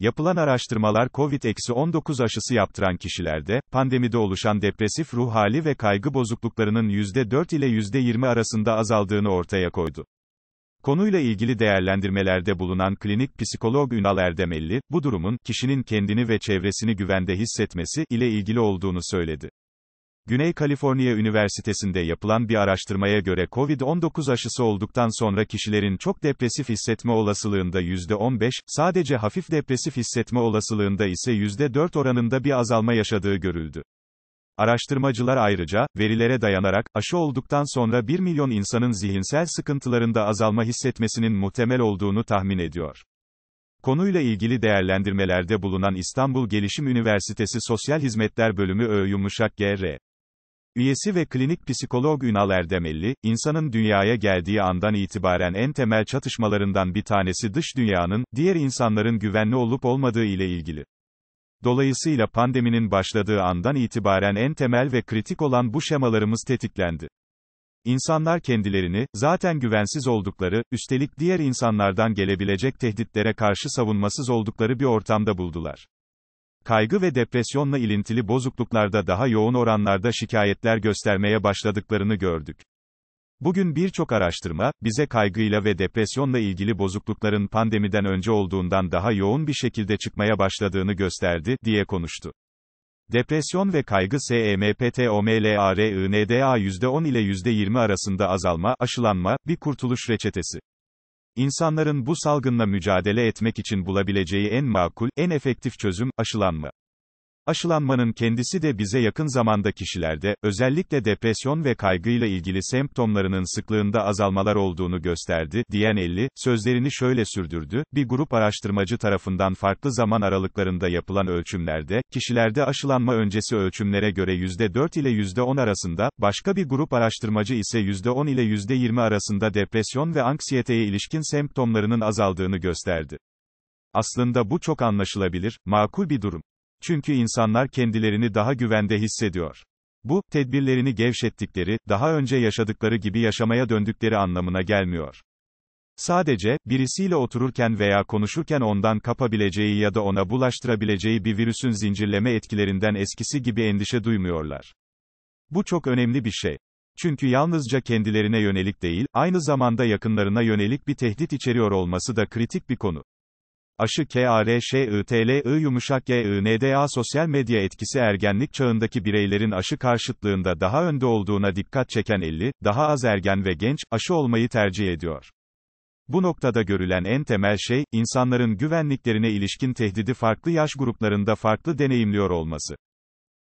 Yapılan araştırmalar COVID-19 aşısı yaptıran kişilerde, pandemide oluşan depresif ruh hali ve kaygı bozukluklarının %4 ile %20 arasında azaldığını ortaya koydu. Konuyla ilgili değerlendirmelerde bulunan klinik psikolog Ünal Erdemelli, bu durumun, kişinin kendini ve çevresini güvende hissetmesi ile ilgili olduğunu söyledi. Güney Kaliforniya Üniversitesi'nde yapılan bir araştırmaya göre COVID-19 aşısı olduktan sonra kişilerin çok depresif hissetme olasılığında %15, sadece hafif depresif hissetme olasılığında ise %4 oranında bir azalma yaşadığı görüldü. Araştırmacılar ayrıca, verilere dayanarak, aşı olduktan sonra 1 milyon insanın zihinsel sıkıntılarında azalma hissetmesinin muhtemel olduğunu tahmin ediyor. Konuyla ilgili değerlendirmelerde bulunan İstanbul Gelişim Üniversitesi Sosyal Hizmetler Bölümü Ö. Yumuşak G.R. Üyesi ve klinik psikolog Ünal Erdemelli, insanın dünyaya geldiği andan itibaren en temel çatışmalarından bir tanesi dış dünyanın, diğer insanların güvenli olup olmadığı ile ilgili. Dolayısıyla pandeminin başladığı andan itibaren en temel ve kritik olan bu şemalarımız tetiklendi. İnsanlar kendilerini, zaten güvensiz oldukları, üstelik diğer insanlardan gelebilecek tehditlere karşı savunmasız oldukları bir ortamda buldular kaygı ve depresyonla ilintili bozukluklarda daha yoğun oranlarda şikayetler göstermeye başladıklarını gördük. Bugün birçok araştırma, bize kaygıyla ve depresyonla ilgili bozuklukların pandemiden önce olduğundan daha yoğun bir şekilde çıkmaya başladığını gösterdi, diye konuştu. Depresyon ve kaygı SMPTOMLARINDA e %10 ile %20 arasında azalma, aşılanma, bir kurtuluş reçetesi. İnsanların bu salgınla mücadele etmek için bulabileceği en makul, en efektif çözüm, aşılanma. Aşılanmanın kendisi de bize yakın zamanda kişilerde, özellikle depresyon ve kaygıyla ilgili semptomlarının sıklığında azalmalar olduğunu gösterdi, diyen 50, sözlerini şöyle sürdürdü, bir grup araştırmacı tarafından farklı zaman aralıklarında yapılan ölçümlerde, kişilerde aşılanma öncesi ölçümlere göre %4 ile %10 arasında, başka bir grup araştırmacı ise %10 ile %20 arasında depresyon ve anksiyeteye ilişkin semptomlarının azaldığını gösterdi. Aslında bu çok anlaşılabilir, makul bir durum. Çünkü insanlar kendilerini daha güvende hissediyor. Bu, tedbirlerini gevşettikleri, daha önce yaşadıkları gibi yaşamaya döndükleri anlamına gelmiyor. Sadece, birisiyle otururken veya konuşurken ondan kapabileceği ya da ona bulaştırabileceği bir virüsün zincirleme etkilerinden eskisi gibi endişe duymuyorlar. Bu çok önemli bir şey. Çünkü yalnızca kendilerine yönelik değil, aynı zamanda yakınlarına yönelik bir tehdit içeriyor olması da kritik bir konu. Aşı KRŞ-ÜTLI yumuşak GINDA sosyal medya etkisi ergenlik çağındaki bireylerin aşı karşıtlığında daha önde olduğuna dikkat çeken 50, daha az ergen ve genç, aşı olmayı tercih ediyor. Bu noktada görülen en temel şey, insanların güvenliklerine ilişkin tehdidi farklı yaş gruplarında farklı deneyimliyor olması.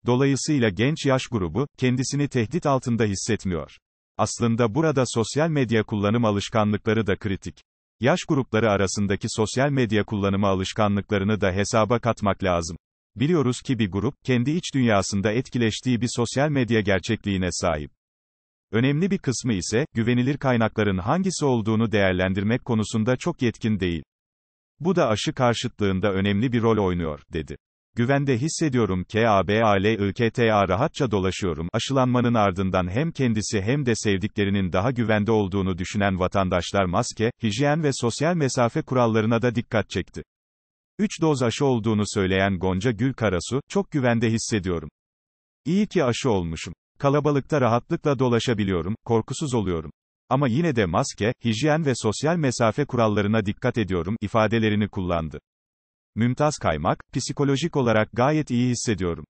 Dolayısıyla genç yaş grubu, kendisini tehdit altında hissetmiyor. Aslında burada sosyal medya kullanım alışkanlıkları da kritik. Yaş grupları arasındaki sosyal medya kullanımı alışkanlıklarını da hesaba katmak lazım. Biliyoruz ki bir grup, kendi iç dünyasında etkileştiği bir sosyal medya gerçekliğine sahip. Önemli bir kısmı ise, güvenilir kaynakların hangisi olduğunu değerlendirmek konusunda çok yetkin değil. Bu da aşı karşıtlığında önemli bir rol oynuyor, dedi. Güvende hissediyorum KABALIKTA rahatça dolaşıyorum. Aşılanmanın ardından hem kendisi hem de sevdiklerinin daha güvende olduğunu düşünen vatandaşlar maske, hijyen ve sosyal mesafe kurallarına da dikkat çekti. 3 doz aşı olduğunu söyleyen Gonca Gül Karasu, çok güvende hissediyorum. İyi ki aşı olmuşum. Kalabalıkta rahatlıkla dolaşabiliyorum, korkusuz oluyorum. Ama yine de maske, hijyen ve sosyal mesafe kurallarına dikkat ediyorum ifadelerini kullandı. Mümtaz Kaymak, psikolojik olarak gayet iyi hissediyorum.